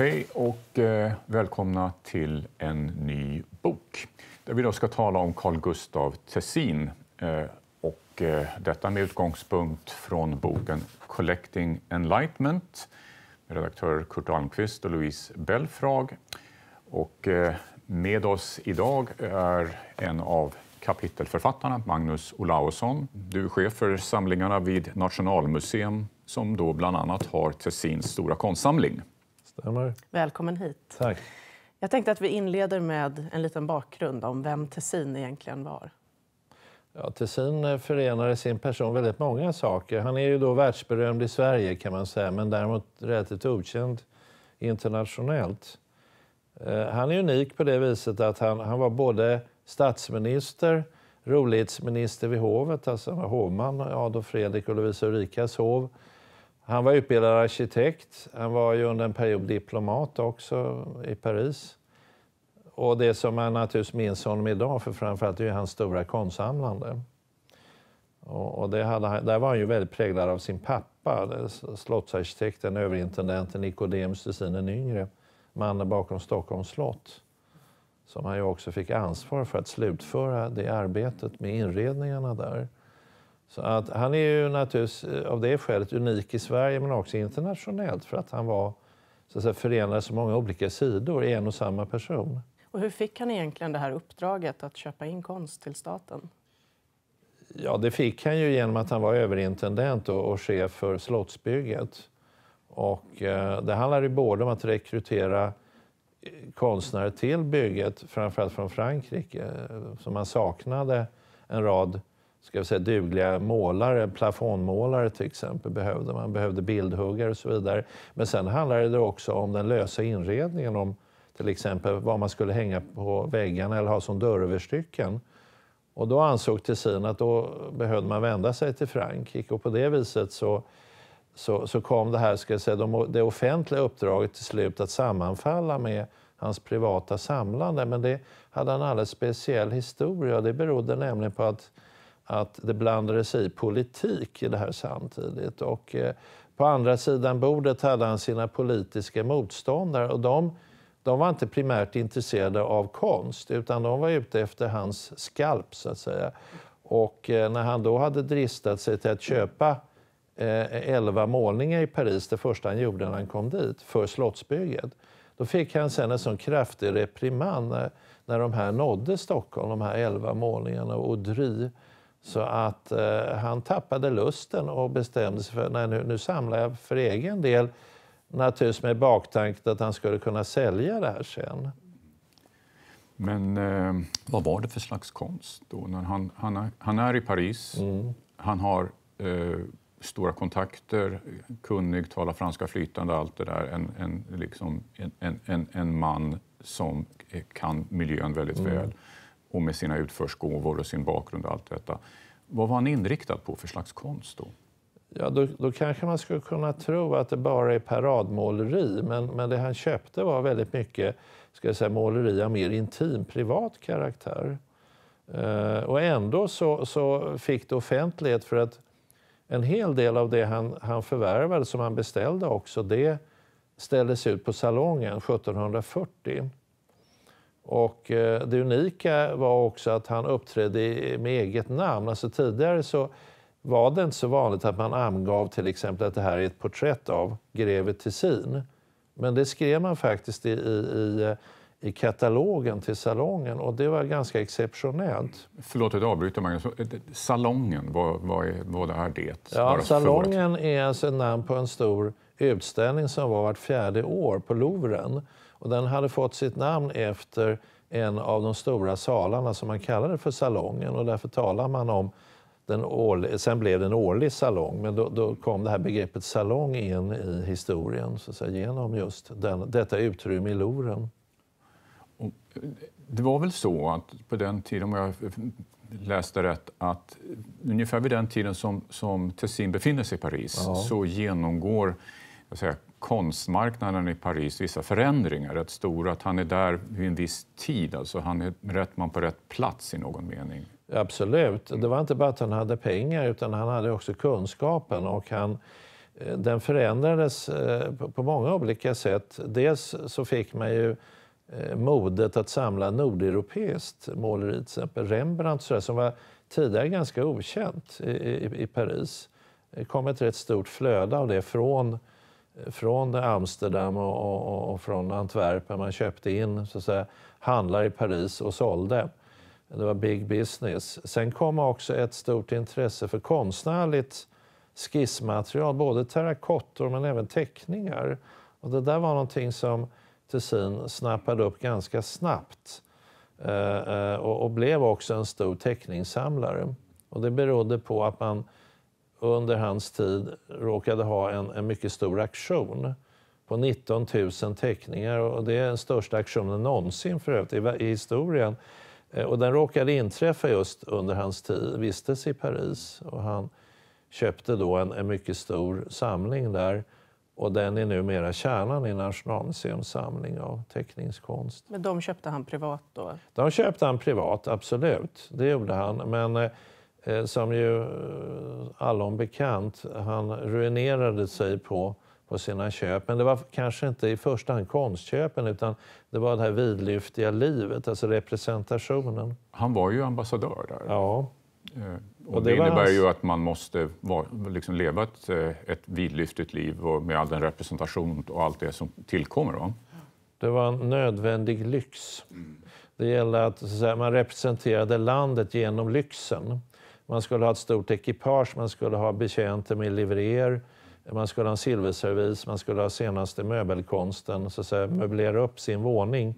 Hej och eh, välkomna till en ny bok där vi då ska tala om Carl Gustav Tessin eh, och eh, detta med utgångspunkt från boken Collecting Enlightenment med redaktör Kurt Almqvist och Louise Belfrag. Och eh, med oss idag är en av kapitelförfattarna, Magnus Olausson. Du är chef för samlingarna vid Nationalmuseum som då bland annat har Tessins stora konstsamling. Stämmer. Välkommen hit. Tack. Jag tänkte att vi inleder med en liten bakgrund om vem Tessin egentligen var. Ja, Tessin eh, förenar i sin person väldigt många saker. Han är ju då världsberömd i Sverige kan man säga, men däremot relativt okänd internationellt. Eh, han är unik på det viset att han, han var både statsminister, rolighetsminister vid hovet, alltså hovman, Adolf Fredrik och Lovisa Ulrikas hov, han var utbildad arkitekt. Han var ju under en period diplomat också i Paris. Och det som man naturligtvis minns honom idag för framförallt är ju hans stora konstsamlande. Och, det hade, där var han ju väldigt präglad av sin pappa, slottsarkitekten, överintendenten Nicodemus Tessin den yngre, mannen bakom Stockholms slott. Som han ju också fick ansvar för att slutföra det arbetet med inredningarna där. Så att han är ju naturligtvis eh, av det skälet unik i Sverige men också internationellt för att han var så att säga, förenade så många olika sidor i en och samma person. Och hur fick han egentligen det här uppdraget att köpa in konst till staten? Ja, det fick han ju genom att han var överintendent och, och chef för Slottsbygget. Och, eh, det handlade ju både om att rekrytera eh, konstnärer till bygget, framförallt från Frankrike, eh, som man saknade en rad ska jag säga, dugliga målare, plafondmålare till exempel behövde man, behövde bildhuggare och så vidare. Men sen handlade det också om den lösa inredningen, om till exempel vad man skulle hänga på väggarna eller ha som dörröverstycken. Och då ansåg Tessin att då behövde man vända sig till Frankrike och på det viset så, så, så kom det här, ska jag säga, det offentliga uppdraget till slut att sammanfalla med hans privata samlande. Men det hade en alldeles speciell historia. Det berodde nämligen på att att det blandade sig i politik i det här samtidigt. Och eh, på andra sidan bordet hade han sina politiska motståndare och de, de var inte primärt intresserade av konst utan de var ute efter hans skalp så att säga. Och eh, när han då hade dristat sig till att köpa eh, elva målningar i Paris, det första han gjorde när han kom dit, för slottsbygget. Då fick han sen en sån kraftig reprimand när, när de här nådde Stockholm, de här elva målningarna och Dry så att eh, han tappade lusten och bestämde sig för att nu, nu samlar jag för egen del. Naturligtvis med baktanken att han skulle kunna sälja det här sen. Men eh, vad var det för slags konst då? han, han, han är i Paris, mm. han har eh, stora kontakter, kunnig, talar franska flytande, allt det där. En, en, liksom, en, en, en man som kan miljön väldigt mm. väl och med sina utförsgåvor och sin bakgrund och allt detta. Vad var han inriktad på för slags konst då? Ja, då, då, kanske man skulle kunna tro att det bara är paradmåleri, men, men det han köpte var väldigt mycket ska jag säga, måleri av mer intim, privat karaktär. Eh, och ändå så, så fick det offentlighet för att en hel del av det han, han förvärvade, som han beställde också, det ställdes ut på salongen 1740. Och eh, det unika var också att han uppträdde med eget namn. Alltså tidigare så var det inte så vanligt att man angav till exempel att det här är ett porträtt av greve Tessin. Men det skrev man faktiskt i, i, eh, i katalogen till salongen och det var ganska exceptionellt. Förlåt att jag avbryter, Magnus. Salongen, vad, vad, är, vad är det? Ja, salongen är alltså namn på en stor utställning som var vart fjärde år på Louvren. Och den hade fått sitt namn efter en av de stora salarna som man kallade för salongen och därför talar man om den årlig, sen blev det en årlig salong, men då, då, kom det här begreppet salong in i historien så att säga, genom just den, detta utrymme i Loren. Och det var väl så att på den tiden, om jag läste rätt, att ungefär vid den tiden som, som Tessin befinner sig i Paris ja. så genomgår jag säga, konstmarknaden i Paris vissa förändringar, rätt stora. Att han är där vid en viss tid, alltså han är rätt man på rätt plats i någon mening. Absolut. Det var inte bara att han hade pengar, utan han hade också kunskapen. och han eh, den förändrades eh, på många olika sätt. Dels så fick man ju eh, modet att samla nordeuropeiskt måleri, till exempel Rembrandt, sådär, som var tidigare ganska okänt i, i, i Paris. Det kom ett rätt stort flöde av det från från Amsterdam och, från Antwerpen. Man köpte in så att säga, handlar i Paris och sålde. Det var big business. Sen kom också ett stort intresse för konstnärligt skissmaterial, både terrakottor men även teckningar. Och det där var någonting som Tessin snappade upp ganska snabbt eh, eh, och, och, blev också en stor teckningssamlare. Och det berodde på att man under hans tid råkade ha en, en mycket stor aktion på 19 000 teckningar. Och det är den största aktionen någonsin för övrigt i, i historien. Eh, och den råkade inträffa just under hans tid, vistes i Paris. Och han köpte då en, en mycket stor samling där. Och den är numera kärnan i Nationalmuseums samling av teckningskonst. Men de köpte han privat då? De köpte han privat, absolut. Det gjorde han. Men eh, Eh, som ju eh, allom bekant, han ruinerade sig på, på sina köp. Men det var kanske inte i första hand konstköpen, utan det var det här vidlyftiga livet, alltså representationen. Han var ju ambassadör där. Ja. Eh, och, och det, det innebär hans... ju att man måste vara, liksom leva ett, ett vidlyftigt liv och med all den representation och allt det som tillkommer. Va? Det var en nödvändig lyx. Det gällde att, att säga, man representerade landet genom lyxen. Man skulle ha ett stort ekipage, man skulle ha betjänter med livréer, man skulle ha en silverservis, man skulle ha senaste möbelkonsten, så att säga, möblera upp sin våning.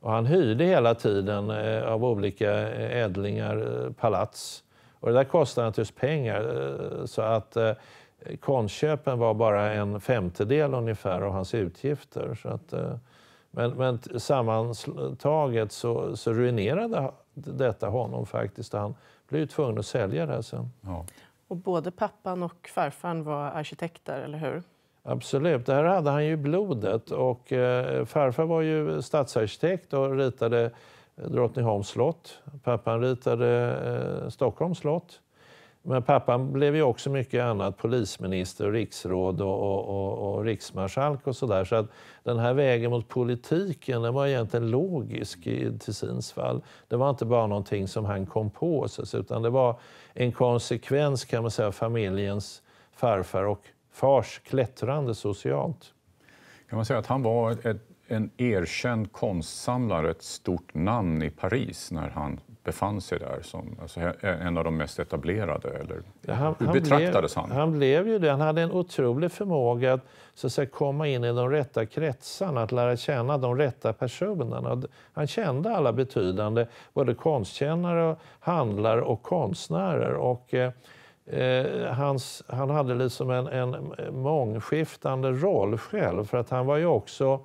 Och han hyrde hela tiden eh, av olika eh, ädlingar eh, palats. Och det där kostade naturligtvis pengar, så att konstköpen var bara en femtedel ungefär av hans utgifter. Så att, men, men sammantaget så, så ruinerade detta honom faktiskt. Han blev tvungen att sälja det sen. Ja. Och både pappan och farfan var arkitekter, eller hur? Absolut. Det här hade han ju blodet. Och, eh, farfar var ju stadsarkitekt och ritade Drottningholms slott. Pappan ritade eh, Stockholms slott. Men pappan blev ju också mycket annat, polisminister och riksråd och, och, och, och riksmarskalk och sådär. Så att den här vägen mot politiken, den var egentligen logisk i Tessins fall. Det var inte bara någonting som han kom på, utan det var en konsekvens kan man säga, av familjens farfar och fars klättrande socialt. Kan man säga att han var ett, en erkänd konstsamlare, ett stort namn i Paris när han befann sig där som alltså, en av de mest etablerade? Eller, ja, han, hur betraktades han, blev, han? Han blev ju det. Han hade en otrolig förmåga att, så att säga, komma in i de rätta kretsarna, att lära känna de rätta personerna. Han kände alla betydande, både konstkännare, handlare och konstnärer. Och, eh, eh, hans, han hade liksom en, en mångskiftande roll själv, för att han var ju också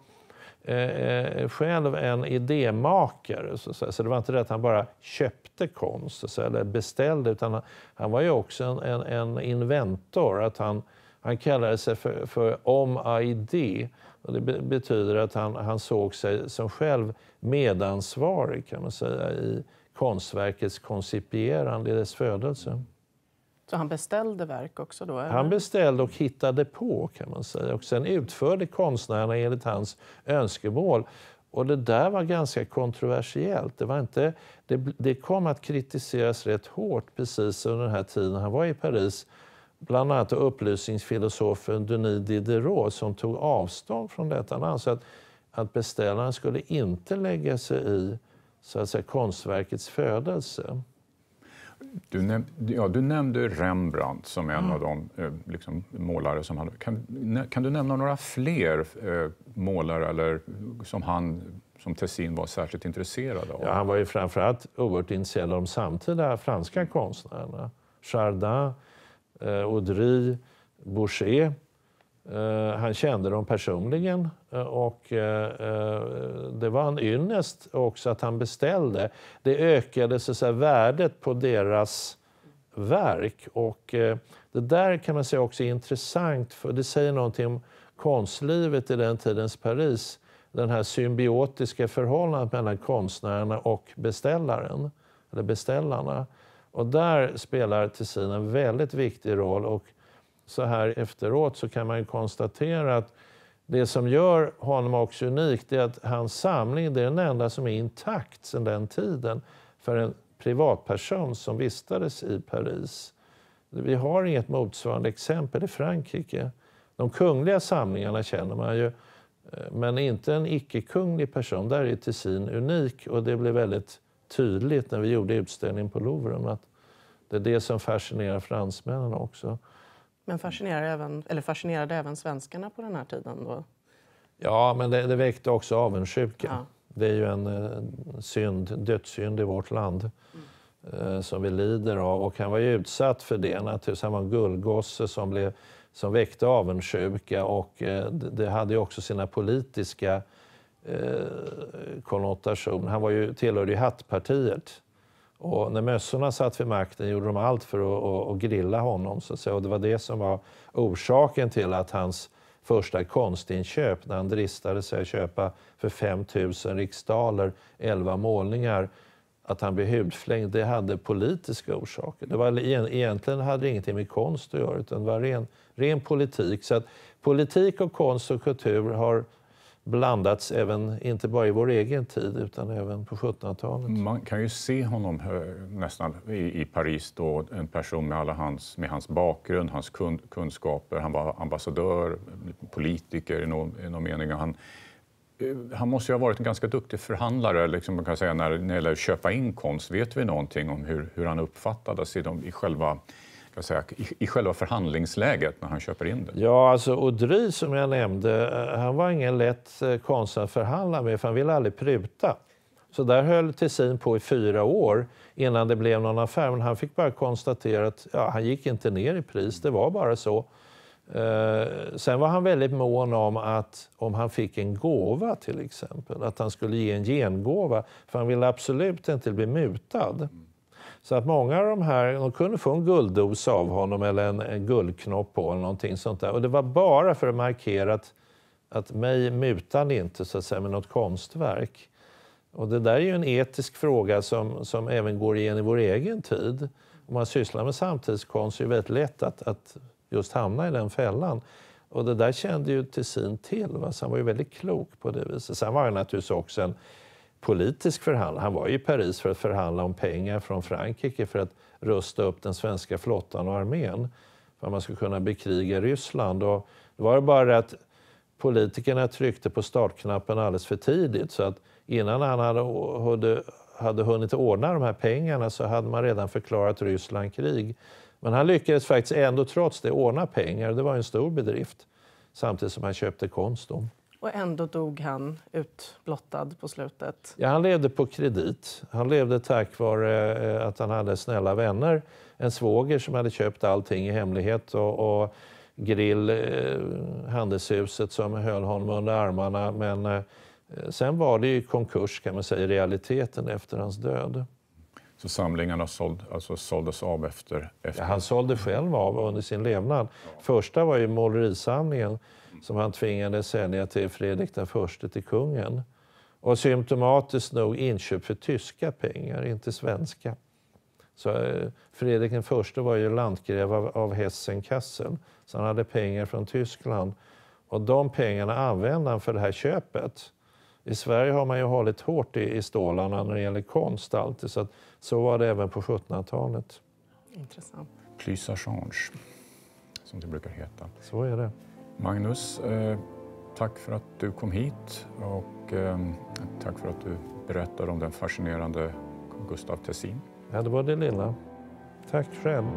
eh, eh själv en idémakare. Så, så, så, det var inte det att han bara köpte konst så, eller beställde, utan han, han var ju också en, en, en, inventor. Att han, han kallade sig för, för om-idé. Det betyder att han, han såg sig som själv medansvarig kan man säga i konstverkets koncipierande, i dess födelse. Så han beställde verk också? då? Eller? Han beställde och hittade på kan man säga. Och sen utförde konstnärerna enligt hans önskemål. Och det där var ganska kontroversiellt. Det, var inte, det, det kom att kritiseras rätt hårt precis under den här tiden han var i Paris. Bland annat upplysningsfilosofen Denis Diderot som tog avstånd från detta. Han ansåg att, att beställaren skulle inte lägga sig i så att säga, konstverkets födelse. Du, näm ja, du nämnde Rembrandt som en mm. av de eh, liksom, målare som han... Kan, kan du nämna några fler eh, målare eller, som han som Tessin var särskilt intresserad av? Ja, han var ju framförallt oerhört intresserad av de samtida franska konstnärerna. Chardin, eh, Audry, Boucher Eh, han kände dem personligen eh, och eh, det var en ynnest också att han beställde. Det ökade så säga, värdet på deras verk och det där kan man säga också är intressant för det säger någonting om konstlivet i den tidens Paris. Den här symbiotiska förhållandet mellan konstnärerna och beställaren, eller beställarna. Och där spelar Tessin en väldigt viktig roll. Och så här efteråt så kan man konstatera att det som gör honom också unik är att hans samling det är den enda som är intakt sedan den tiden för en privatperson som vistades i Paris. Vi har inget motsvarande exempel i Frankrike. De kungliga samlingarna känner man ju, eh, men inte en icke-kunglig person. Där är Tessin unik och det blev väldigt tydligt när vi gjorde utställningen på Louvren att det är det som fascinerar fransmännen också. Men fascinerade även, eller fascinerade även svenskarna på den här tiden? Då? Ja, men det, det väckte också avundsjuka. Ja. Det är ju en synd, dödssynd i vårt land mm. eh, som vi lider av. Och han var ju utsatt för det. Naturligtvis, han var en gullgosse som, blev, som väckte avundsjuka. Och eh, det hade ju också sina politiska eh, konnotationer. Han var ju, tillhörde ju hattpartiet. Och när mössorna satt vid makten gjorde de allt för att, att grilla honom. Så att säga. Och det var det som var orsaken till att hans första konstinköp, när han dristade sig att köpa för 5 000 riksdaler, 11 målningar, att han blev hudflängd, det hade politiska orsaker. Det var, egentligen hade det ingenting med konst att göra, utan det var ren, ren politik. Så att politik och konst och kultur har blandats även, inte bara i vår egen tid, utan även på 1700-talet. Man kan ju se honom eh, nästan i, i Paris då, en person med alla hans, med hans bakgrund, hans kund, kunskaper. Han var ambassadör, politiker i någon, i någon mening. Han, eh, han måste ha varit en ganska duktig förhandlare liksom man kan säga, när, när det gäller att köpa in konst. Vet vi någonting om hur, hur han uppfattades i, de, i själva ska säga, i, i själva förhandlingsläget när han köper in det? Ja, alltså Odry som jag nämnde, eh, han var ingen lätt eh, konstnär att förhandla med för han ville aldrig pruta. Så där höll Tessin på i fyra år innan det blev någon affär. Men han fick bara konstatera att ja, han gick inte ner i pris, det var bara så. Eh, sen var han väldigt mån om att om han fick en gåva till exempel, att han skulle ge en gengåva. För han ville absolut inte bli mutad. Så att många av de här, de kunde få en gulddos av honom eller en, en guldknopp på eller någonting sånt där. Och det var bara för att markera att, att mig mutar ni inte så att säga, med något konstverk. Och det där är ju en etisk fråga som, som även går igen i vår egen tid. Om man sysslar med samtidskonst är det väldigt lätt att, att just hamna i den fällan. Och det där kände ju Tessin till. Va? Så han var ju väldigt klok på det viset. Sen var han naturligtvis också en politisk förhandling. Han var i Paris för att förhandla om pengar från Frankrike för att rusta upp den svenska flottan och armén för att man skulle kunna bekriga Ryssland. Och det var bara att politikerna tryckte på startknappen alldeles för tidigt så att innan han hade, hade hunnit ordna de här pengarna så hade man redan förklarat Ryssland krig. Men han lyckades faktiskt ändå trots det ordna pengar. Det var en stor bedrift. Samtidigt som han köpte konst. Då. Och ändå dog han utblottad på slutet. Ja, han levde på kredit. Han levde tack vare eh, att han hade snälla vänner. En svåger som hade köpt allting i hemlighet och, och grill, eh, handelshuset som höll honom under armarna. Men eh, sen var det ju konkurs kan man säga i realiteten efter hans död. Så samlingarna såld, alltså såldes av efter, efter. Ja, han sålde själv av under sin levnad. Första var ju målerisamlingen som han tvingades sälja till Fredrik den förste, till kungen. Och symptomatiskt nog inköp för tyska pengar, inte svenska. Så eh, Fredrik den förste var ju lantgräv av, av Hessen-Kassel, så han hade pengar från Tyskland. Och de pengarna använde han för det här köpet. I Sverige har man ju hållit hårt i, i stålarna när det gäller konst alltid, så, att, så var det även på 1700-talet. Intressant. Plus Assange, som det brukar heta. Så är det. Magnus, eh, tack för att du kom hit och eh, tack för att du berättade om den fascinerande Gustav Tessin. Ja, det var det lilla. Tack själv.